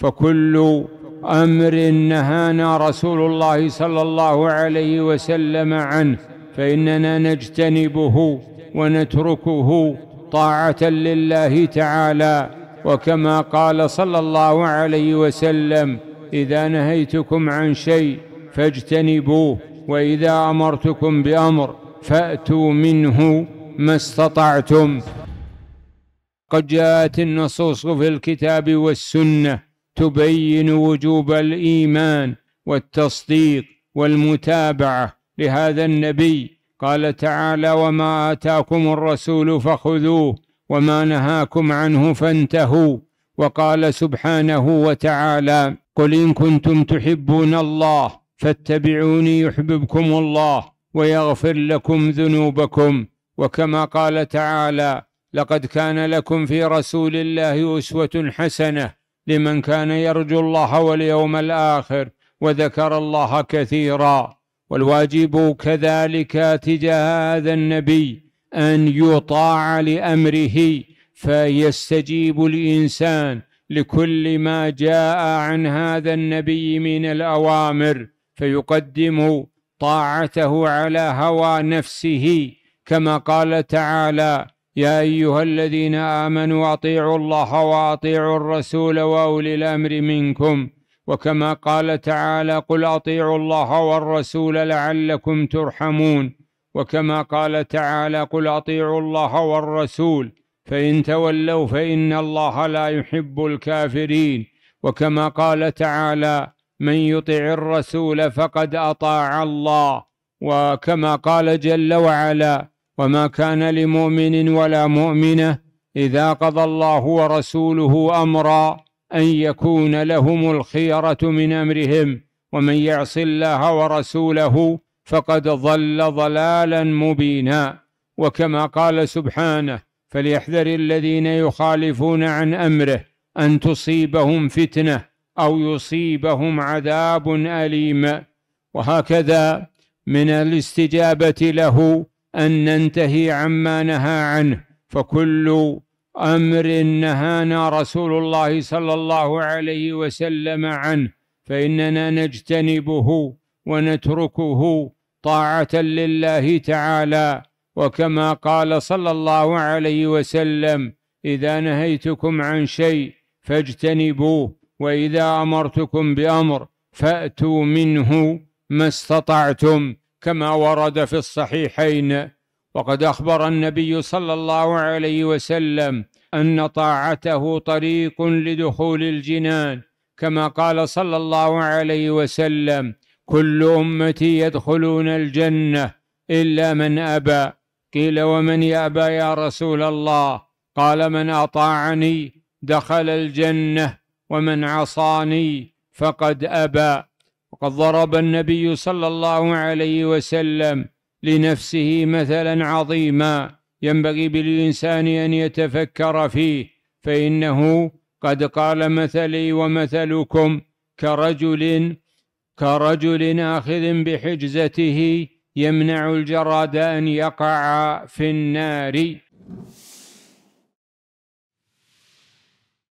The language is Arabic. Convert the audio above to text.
فكل امر نهانا رسول الله صلى الله عليه وسلم عنه فاننا نجتنبه ونتركه طاعه لله تعالى وكما قال صلى الله عليه وسلم اذا نهيتكم عن شيء فاجتنبوه واذا امرتكم بامر فاتوا منه ما استطعتم قد جاءت النصوص في الكتاب والسنه تبين وجوب الإيمان والتصديق والمتابعة لهذا النبي قال تعالى وما آتاكم الرسول فخذوه وما نهاكم عنه فانتهوا وقال سبحانه وتعالى قل إن كنتم تحبون الله فاتبعوني يحببكم الله ويغفر لكم ذنوبكم وكما قال تعالى لقد كان لكم في رسول الله أسوة حسنة لمن كان يرجو الله واليوم الآخر وذكر الله كثيرا والواجب كذلك تجاه هذا النبي أن يطاع لأمره فيستجيب الإنسان لكل ما جاء عن هذا النبي من الأوامر فيقدم طاعته على هوى نفسه كما قال تعالى يا ايها الذين امنوا اطيعوا الله واطيعوا الرسول واولي الامر منكم وكما قال تعالى قل اطيعوا الله والرسول لعلكم ترحمون وكما قال تعالى قل اطيعوا الله والرسول فان تولوا فان الله لا يحب الكافرين وكما قال تعالى من يطع الرسول فقد اطاع الله وكما قال جل وعلا وما كان لمؤمن ولا مؤمنة إذا قضى الله ورسوله أمرا أن يكون لهم الخيرة من أمرهم ومن يعص الله ورسوله فقد ضل ضلالا مبينا وكما قال سبحانه فليحذر الذين يخالفون عن أمره أن تصيبهم فتنة أو يصيبهم عذاب أليم وهكذا من الاستجابة له أن ننتهي عما نهى عنه فكل أمر نهانا رسول الله صلى الله عليه وسلم عنه فإننا نجتنبه ونتركه طاعة لله تعالى وكما قال صلى الله عليه وسلم إذا نهيتكم عن شيء فاجتنبوه وإذا أمرتكم بأمر فأتوا منه ما استطعتم كما ورد في الصحيحين وقد أخبر النبي صلى الله عليه وسلم أن طاعته طريق لدخول الجنان كما قال صلى الله عليه وسلم كل أمتي يدخلون الجنة إلا من أبى قيل ومن يأبى يا رسول الله قال من أطاعني دخل الجنة ومن عصاني فقد أبى وقد ضرب النبي صلى الله عليه وسلم لنفسه مثلا عظيما ينبغي بالإنسان أن يتفكر فيه فإنه قد قال مثلي ومثلكم كرجل كرجل آخذ بحجزته يمنع الجراد أن يقع في النار